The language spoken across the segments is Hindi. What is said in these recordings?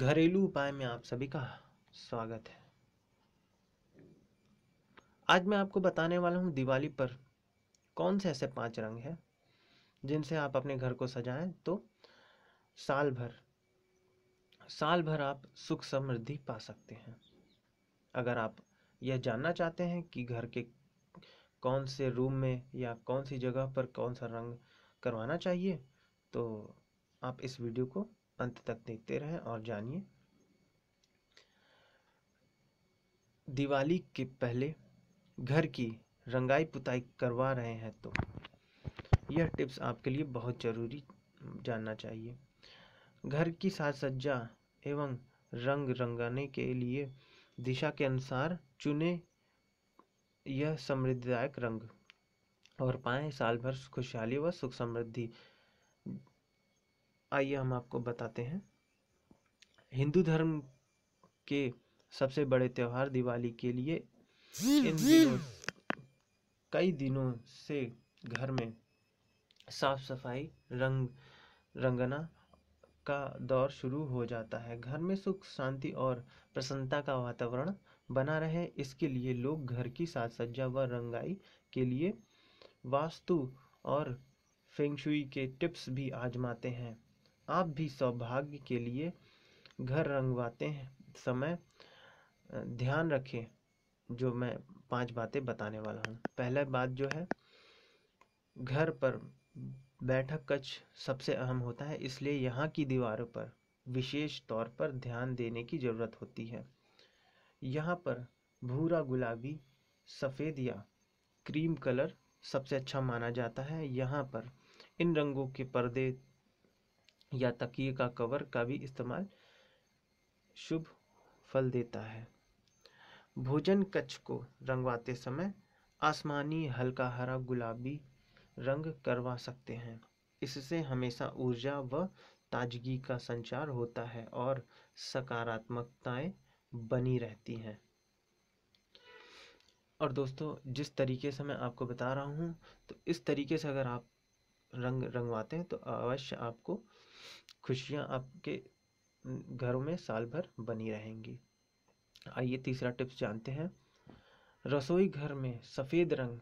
घरेलू उपाय में आप सभी का स्वागत है आज मैं आपको बताने वाला हूँ दिवाली पर कौन से ऐसे पांच रंग हैं जिनसे आप अपने घर को सजाएं तो साल भर साल भर आप सुख समृद्धि पा सकते हैं अगर आप यह जानना चाहते हैं कि घर के कौन से रूम में या कौन सी जगह पर कौन सा रंग करवाना चाहिए तो आप इस वीडियो को अंत तक देखते रहें और जानिए दिवाली के पहले घर की रंगाई पुताई करवा रहे हैं तो यह टिप्स आपके लिए बहुत ज़रूरी जानना चाहिए घर की साज सज्जा एवं रंग रंगाने के लिए दिशा के अनुसार चुने यह समृद्धिदायक रंग और पाएँ साल भर खुशहाली व सुख समृद्धि आइए हम आपको बताते हैं हिंदू धर्म के सबसे बड़े त्यौहार दिवाली के लिए इन दिनों कई दिनों से घर में साफ सफाई रंग रंगना का दौर शुरू हो जाता है घर में सुख शांति और प्रसन्नता का वातावरण बना रहे इसके लिए लोग घर की साज सज्जा व रंगाई के लिए वास्तु और फेंगशुई के टिप्स भी आजमाते हैं आप भी सौभाग्य के लिए घर रंगवाते समय ध्यान रखें जो मैं पांच बातें बताने वाला हूँ पहला बात जो है घर पर बैठक कक्ष सबसे अहम होता है इसलिए यहाँ की दीवारों पर विशेष तौर पर ध्यान देने की ज़रूरत होती है यहाँ पर भूरा गुलाबी सफ़ेद या क्रीम कलर सबसे अच्छा माना जाता है यहाँ पर इन रंगों के पर्दे या तकिए का कवर का भी इस्तेमाल शुभ फल देता है भोजन कच्छ को रंगवाते समय आसमानी हल्का हरा गुलाबी रंग करवा सकते हैं इससे हमेशा ऊर्जा व ताजगी का संचार होता है और सकारात्मकताएं बनी रहती हैं और दोस्तों जिस तरीके से मैं आपको बता रहा हूँ तो इस तरीके से अगर आप रंग रंगवाते हैं तो अवश्य आपको खुशियाँ आपके घरों में साल भर बनी रहेंगी आइए तीसरा टिप्स जानते हैं रसोई घर में सफ़ेद रंग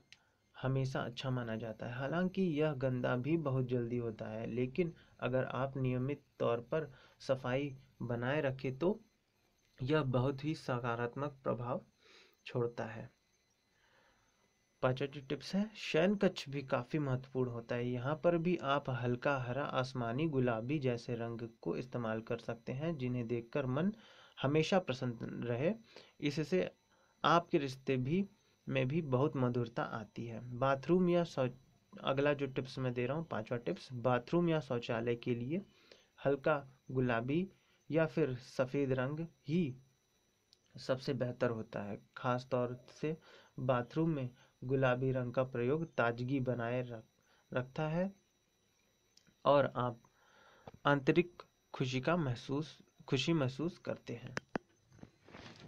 हमेशा अच्छा माना जाता है हालांकि यह गंदा भी बहुत जल्दी होता है लेकिन अगर आप नियमित तौर पर सफाई बनाए रखें तो यह बहुत ही सकारात्मक प्रभाव छोड़ता है पाँचवा जो टिप्स है शयन कच्छ भी काफ़ी महत्वपूर्ण होता है यहाँ पर भी आप हल्का हरा आसमानी गुलाबी जैसे रंग को इस्तेमाल कर सकते हैं जिन्हें देखकर मन हमेशा प्रसन्न रहे इससे आपके रिश्ते भी में भी बहुत मधुरता आती है बाथरूम या शौच अगला जो टिप्स मैं दे रहा हूँ पांचवा टिप्स बाथरूम या शौचालय के लिए हल्का गुलाबी या फिर सफ़ेद रंग ही सबसे बेहतर होता है ख़ास तौर से बाथरूम में गुलाबी रंग का प्रयोग ताजगी बनाए रख रखता है और आप आंतरिक खुशी का महसूस खुशी महसूस करते हैं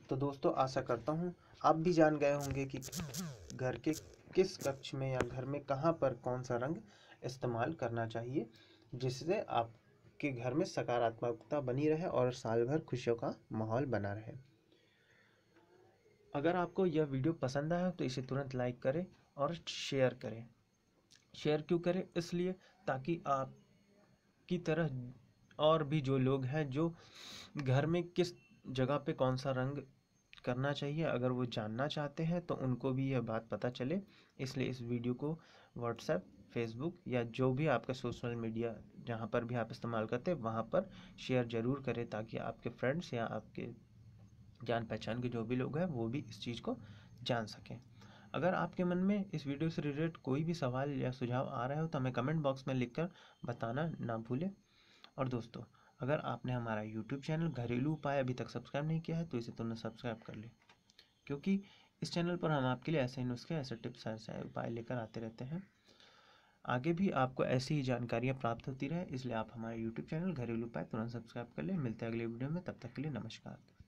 तो दोस्तों आशा करता हूँ आप भी जान गए होंगे कि घर के किस कक्ष में या घर में कहाँ पर कौन सा रंग इस्तेमाल करना चाहिए जिससे आपके घर में सकारात्मकता बनी रहे और साल भर खुशियों का माहौल बना रहे अगर आपको यह वीडियो पसंद आया तो इसे तुरंत लाइक करें और शेयर करें शेयर क्यों करें इसलिए ताकि आप की तरह और भी जो लोग हैं जो घर में किस जगह पे कौन सा रंग करना चाहिए अगर वो जानना चाहते हैं तो उनको भी यह बात पता चले इसलिए इस वीडियो को व्हाट्सएप फेसबुक या जो भी आपका सोशल मीडिया जहाँ पर भी आप इस्तेमाल करते हैं वहाँ पर शेयर ज़रूर करें ताकि आपके फ्रेंड्स या आपके जान पहचान के जो भी लोग हैं वो भी इस चीज़ को जान सकें अगर आपके मन में इस वीडियो से रिलेटेड कोई भी सवाल या सुझाव आ रहा हो तो हमें कमेंट बॉक्स में लिखकर बताना ना भूलें और दोस्तों अगर आपने हमारा यूट्यूब चैनल घरेलू उपाय अभी तक सब्सक्राइब नहीं किया है तो इसे तुरंत सब्सक्राइब कर लें क्योंकि इस चैनल पर हम आपके लिए ऐसे ही नुस्खे ऐसे टिप्स ऐसे उपाय लेकर आते रहते हैं आगे भी आपको ऐसी ही जानकारियाँ प्राप्त होती रहे इसलिए आप हमारे यूट्यूब चैनल घरेलू उपाय तुरंत सब्सक्राइब कर लें मिलते हैं अगले वीडियो में तब तक के लिए नमस्कार